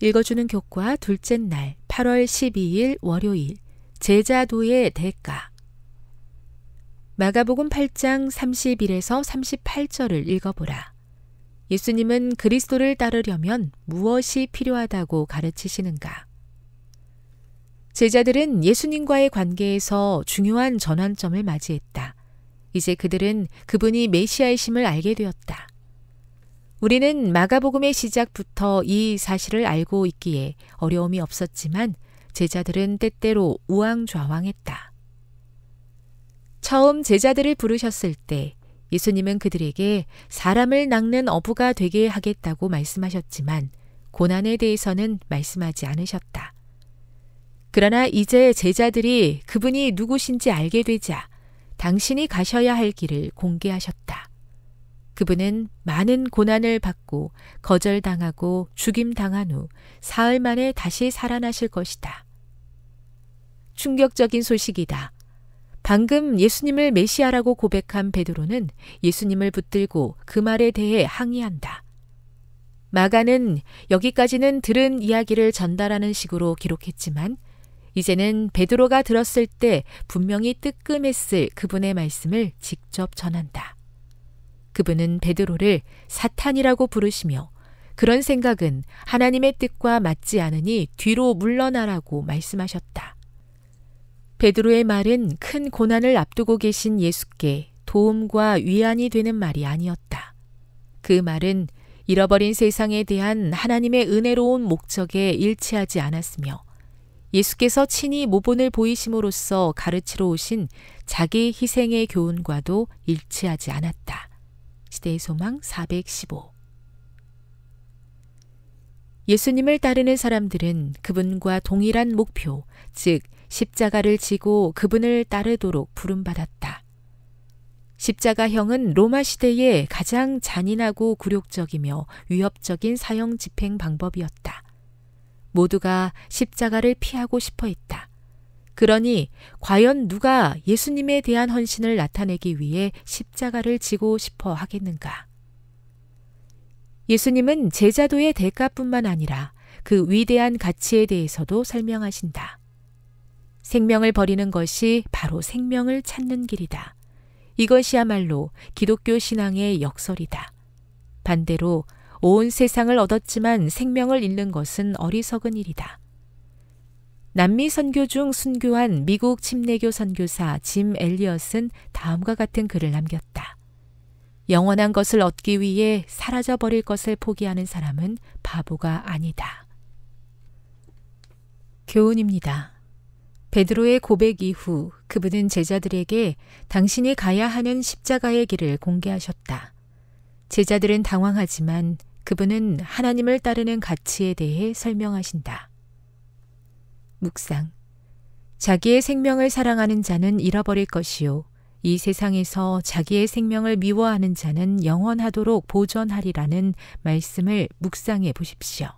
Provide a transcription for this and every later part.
읽어주는 교과 둘째 날 8월 12일 월요일 제자도의 대가 마가복음 8장 31에서 38절을 읽어보라. 예수님은 그리스도를 따르려면 무엇이 필요하다고 가르치시는가? 제자들은 예수님과의 관계에서 중요한 전환점을 맞이했다. 이제 그들은 그분이 메시아이심을 알게 되었다. 우리는 마가복음의 시작부터 이 사실을 알고 있기에 어려움이 없었지만 제자들은 때때로 우왕좌왕했다. 처음 제자들을 부르셨을 때 예수님은 그들에게 사람을 낚는 어부가 되게 하겠다고 말씀하셨지만 고난에 대해서는 말씀하지 않으셨다. 그러나 이제 제자들이 그분이 누구신지 알게 되자 당신이 가셔야 할 길을 공개하셨다. 그분은 많은 고난을 받고 거절당하고 죽임당한 후 사흘 만에 다시 살아나실 것이다. 충격적인 소식이다. 방금 예수님을 메시아라고 고백한 베드로는 예수님을 붙들고 그 말에 대해 항의한다. 마가는 여기까지는 들은 이야기를 전달하는 식으로 기록했지만 이제는 베드로가 들었을 때 분명히 뜨끔했을 그분의 말씀을 직접 전한다. 그분은 베드로를 사탄이라고 부르시며 그런 생각은 하나님의 뜻과 맞지 않으니 뒤로 물러나라고 말씀하셨다. 베드로의 말은 큰 고난을 앞두고 계신 예수께 도움과 위안이 되는 말이 아니었다. 그 말은 잃어버린 세상에 대한 하나님의 은혜로운 목적에 일치하지 않았으며 예수께서 친히 모본을 보이심으로써 가르치러 오신 자기 희생의 교훈과도 일치하지 않았다. 시대의 소망 415 예수님을 따르는 사람들은 그분과 동일한 목표, 즉 십자가를 지고 그분을 따르도록 부름받았다. 십자가형은 로마 시대의 가장 잔인하고 굴욕적이며 위협적인 사형 집행 방법이었다. 모두가 십자가를 피하고 싶어 했다. 그러니 과연 누가 예수님에 대한 헌신을 나타내기 위해 십자가를 지고 싶어 하겠는가? 예수님은 제자도의 대가뿐만 아니라 그 위대한 가치에 대해서도 설명하신다. 생명을 버리는 것이 바로 생명을 찾는 길이다. 이것이야말로 기독교 신앙의 역설이다. 반대로 온 세상을 얻었지만 생명을 잃는 것은 어리석은 일이다. 남미 선교 중 순교한 미국 침례교 선교사 짐 엘리엇은 다음과 같은 글을 남겼다. 영원한 것을 얻기 위해 사라져 버릴 것을 포기하는 사람은 바보가 아니다. 교훈입니다. 베드로의 고백 이후 그분은 제자들에게 당신이 가야 하는 십자가의 길을 공개하셨다. 제자들은 당황하지만 그분은 하나님을 따르는 가치에 대해 설명하신다. 묵상. 자기의 생명을 사랑하는 자는 잃어버릴 것이요. 이 세상에서 자기의 생명을 미워하는 자는 영원하도록 보존하리라는 말씀을 묵상해 보십시오.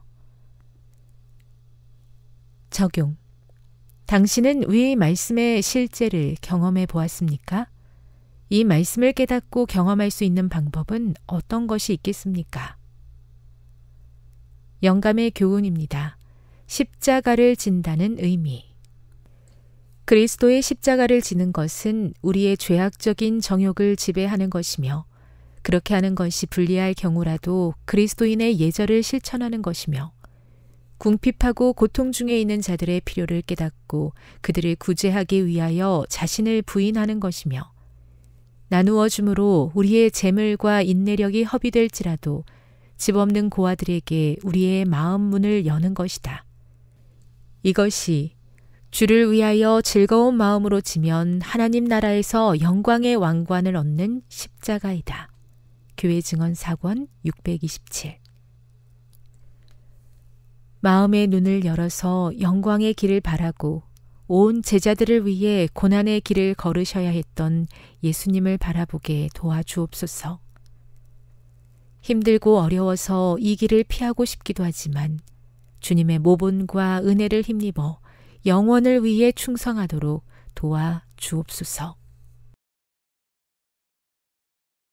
적용. 당신은 위 말씀의 실제를 경험해 보았습니까? 이 말씀을 깨닫고 경험할 수 있는 방법은 어떤 것이 있겠습니까? 영감의 교훈입니다. 십자가를 진다는 의미. 그리스도의 십자가를 지는 것은 우리의 죄악적인 정욕을 지배하는 것이며 그렇게 하는 것이 불리할 경우라도 그리스도인의 예절을 실천하는 것이며 궁핍하고 고통 중에 있는 자들의 필요를 깨닫고 그들을 구제하기 위하여 자신을 부인하는 것이며 나누어 주므로 우리의 재물과 인내력이 허비될지라도 집 없는 고아들에게 우리의 마음 문을 여는 것이다. 이것이 주를 위하여 즐거운 마음으로 지면 하나님 나라에서 영광의 왕관을 얻는 십자가이다. 교회 증언 4권 627 마음의 눈을 열어서 영광의 길을 바라고 온 제자들을 위해 고난의 길을 걸으셔야 했던 예수님을 바라보게 도와주옵소서. 힘들고 어려워서 이 길을 피하고 싶기도 하지만 주님의 모본과 은혜를 힘입어 영원을 위해 충성하도록 도와 주옵소서.